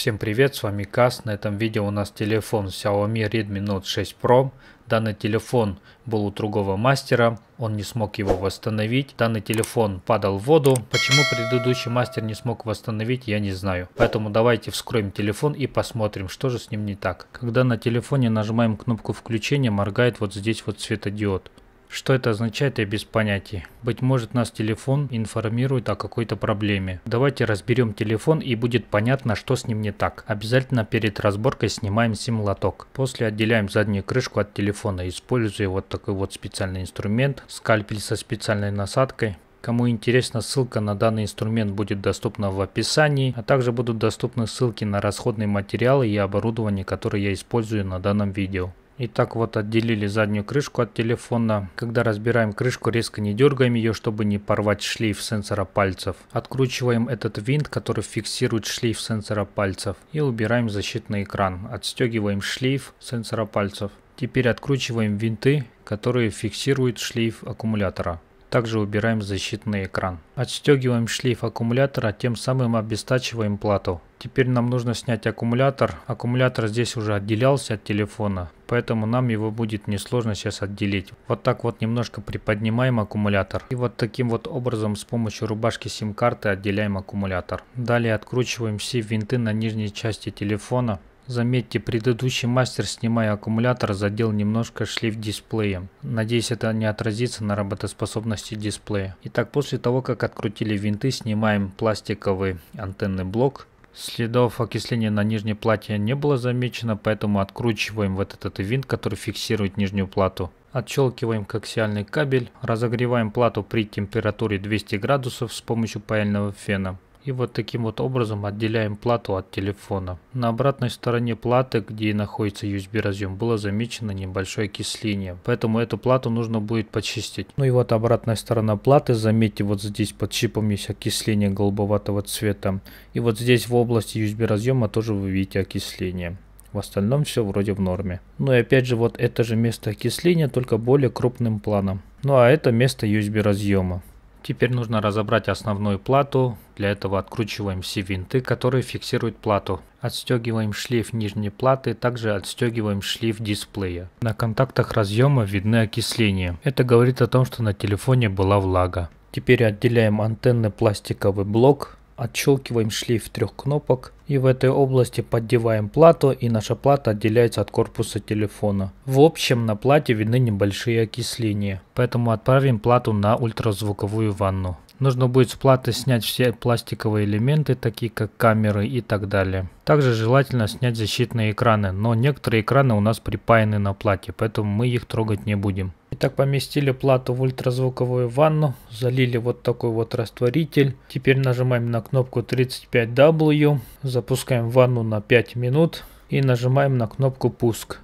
Всем привет, с вами Кас. На этом видео у нас телефон Xiaomi Redmi Note 6 Pro. Данный телефон был у другого мастера, он не смог его восстановить. Данный телефон падал в воду. Почему предыдущий мастер не смог восстановить, я не знаю. Поэтому давайте вскроем телефон и посмотрим, что же с ним не так. Когда на телефоне нажимаем кнопку включения, моргает вот здесь вот светодиод. Что это означает, я без понятия. Быть может нас телефон информирует о какой-то проблеме. Давайте разберем телефон и будет понятно, что с ним не так. Обязательно перед разборкой снимаем сим-лоток. После отделяем заднюю крышку от телефона, используя вот такой вот специальный инструмент. Скальпель со специальной насадкой. Кому интересно, ссылка на данный инструмент будет доступна в описании, а также будут доступны ссылки на расходные материалы и оборудование, которые я использую на данном видео. Итак, вот отделили заднюю крышку от телефона. Когда разбираем крышку, резко не дергаем ее, чтобы не порвать шлейф сенсора пальцев. Откручиваем этот винт, который фиксирует шлейф сенсора пальцев. И убираем защитный экран. Отстегиваем шлейф сенсора пальцев. Теперь откручиваем винты, которые фиксируют шлейф аккумулятора. Также убираем защитный экран. Отстегиваем шлейф аккумулятора, тем самым обестачиваем плату. Теперь нам нужно снять аккумулятор. Аккумулятор здесь уже отделялся от телефона, поэтому нам его будет несложно сейчас отделить. Вот так вот немножко приподнимаем аккумулятор. И вот таким вот образом с помощью рубашки сим-карты отделяем аккумулятор. Далее откручиваем все винты на нижней части телефона. Заметьте, предыдущий мастер, снимая аккумулятор, задел немножко шлиф дисплеем. Надеюсь, это не отразится на работоспособности дисплея. Итак, после того, как открутили винты, снимаем пластиковый антенный блок. Следов окисления на нижней плате не было замечено, поэтому откручиваем вот этот винт, который фиксирует нижнюю плату. Отщелкиваем коаксиальный кабель, разогреваем плату при температуре 200 градусов с помощью паяльного фена. И вот таким вот образом отделяем плату от телефона. На обратной стороне платы, где находится USB разъем, было замечено небольшое окисление. Поэтому эту плату нужно будет почистить. Ну и вот обратная сторона платы. Заметьте, вот здесь под чипом есть окисление голубоватого цвета. И вот здесь в области USB разъема тоже вы видите окисление. В остальном все вроде в норме. Ну и опять же вот это же место окисления, только более крупным планом. Ну а это место USB разъема. Теперь нужно разобрать основную плату, для этого откручиваем все винты, которые фиксируют плату. Отстегиваем шлейф нижней платы, также отстегиваем шлейф дисплея. На контактах разъема видны окисления. Это говорит о том, что на телефоне была влага. Теперь отделяем антенный пластиковый блок, отщелкиваем шлейф трех кнопок и в этой области поддеваем плату и наша плата отделяется от корпуса телефона. В общем на плате видны небольшие окисления, поэтому отправим плату на ультразвуковую ванну. Нужно будет с платы снять все пластиковые элементы, такие как камеры и так далее. Также желательно снять защитные экраны, но некоторые экраны у нас припаяны на плате, поэтому мы их трогать не будем. Итак, поместили плату в ультразвуковую ванну, залили вот такой вот растворитель. Теперь нажимаем на кнопку 35W, запускаем ванну на 5 минут и нажимаем на кнопку пуск.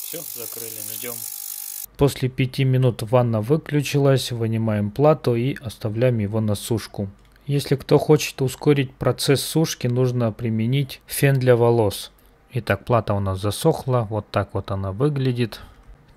Все, закрыли, ждем. После 5 минут ванна выключилась, вынимаем плату и оставляем его на сушку. Если кто хочет ускорить процесс сушки, нужно применить фен для волос. Итак, плата у нас засохла, вот так вот она выглядит.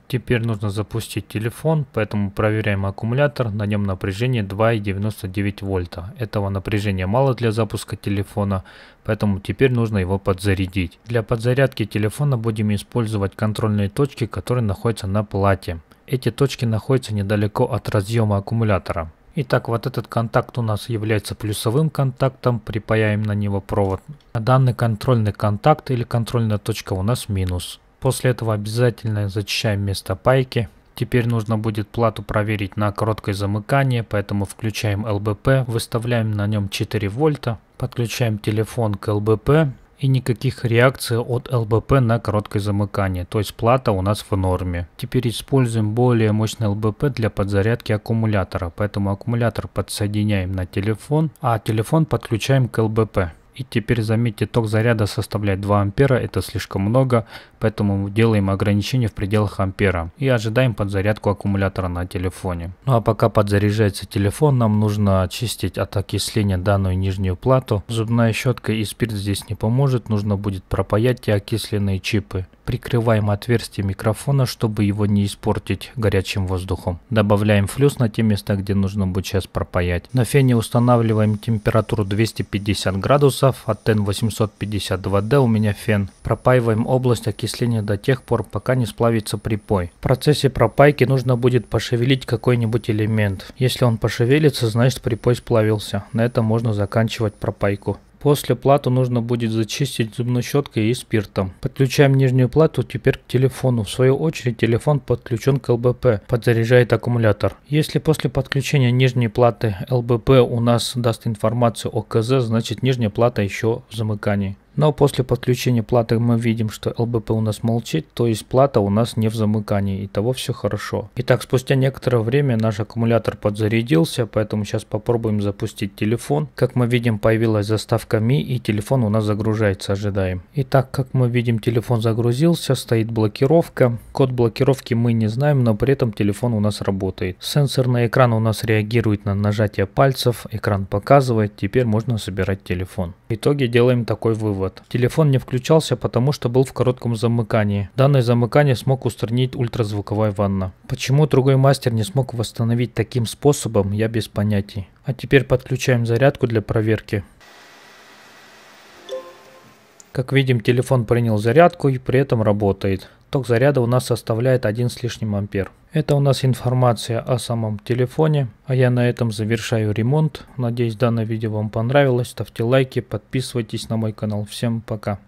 Теперь нужно запустить телефон, поэтому проверяем аккумулятор, на нем напряжение 2,99 вольта. Этого напряжения мало для запуска телефона, поэтому теперь нужно его подзарядить. Для подзарядки телефона будем использовать контрольные точки, которые находятся на плате. Эти точки находятся недалеко от разъема аккумулятора. Итак, вот этот контакт у нас является плюсовым контактом, припаяем на него провод. А данный контрольный контакт или контрольная точка у нас минус. После этого обязательно зачищаем место пайки. Теперь нужно будет плату проверить на короткое замыкание, поэтому включаем ЛБП, выставляем на нем 4 вольта, подключаем телефон к ЛБП и никаких реакций от ЛБП на короткое замыкание, то есть плата у нас в норме. Теперь используем более мощный ЛБП для подзарядки аккумулятора, поэтому аккумулятор подсоединяем на телефон, а телефон подключаем к ЛБП. И теперь заметьте, ток заряда составляет 2 ампера, это слишком много, поэтому делаем ограничение в пределах ампера и ожидаем подзарядку аккумулятора на телефоне. Ну а пока подзаряжается телефон, нам нужно очистить от окисления данную нижнюю плату. Зубная щетка и спирт здесь не поможет, нужно будет пропаять те окисленные чипы. Прикрываем отверстие микрофона, чтобы его не испортить горячим воздухом. Добавляем флюс на те места, где нужно будет сейчас пропаять. На фене устанавливаем температуру 250 градусов. А От N852D у меня фен. Пропаиваем область окисления до тех пор, пока не сплавится припой. В процессе пропайки нужно будет пошевелить какой-нибудь элемент. Если он пошевелится, значит припой сплавился. На этом можно заканчивать пропайку. После плату нужно будет зачистить зубной щеткой и спиртом. Подключаем нижнюю плату теперь к телефону. В свою очередь телефон подключен к ЛБП, подзаряжает аккумулятор. Если после подключения нижней платы ЛБП у нас даст информацию о КЗ, значит нижняя плата еще в замыкании. Но после подключения платы мы видим, что LBP у нас молчит, то есть плата у нас не в замыкании, и того все хорошо. Итак, спустя некоторое время наш аккумулятор подзарядился, поэтому сейчас попробуем запустить телефон. Как мы видим, появилась заставка Mi и телефон у нас загружается, ожидаем. Итак, как мы видим, телефон загрузился, стоит блокировка. Код блокировки мы не знаем, но при этом телефон у нас работает. Сенсорный экран у нас реагирует на нажатие пальцев, экран показывает, теперь можно собирать телефон. В итоге делаем такой вывод Вывод. Телефон не включался, потому что был в коротком замыкании. Данное замыкание смог устранить ультразвуковая ванна. Почему другой мастер не смог восстановить таким способом, я без понятий. А теперь подключаем зарядку для проверки. Как видим, телефон принял зарядку и при этом работает. Ток заряда у нас составляет 1 с лишним ампер. Это у нас информация о самом телефоне. А я на этом завершаю ремонт. Надеюсь данное видео вам понравилось. Ставьте лайки, подписывайтесь на мой канал. Всем пока.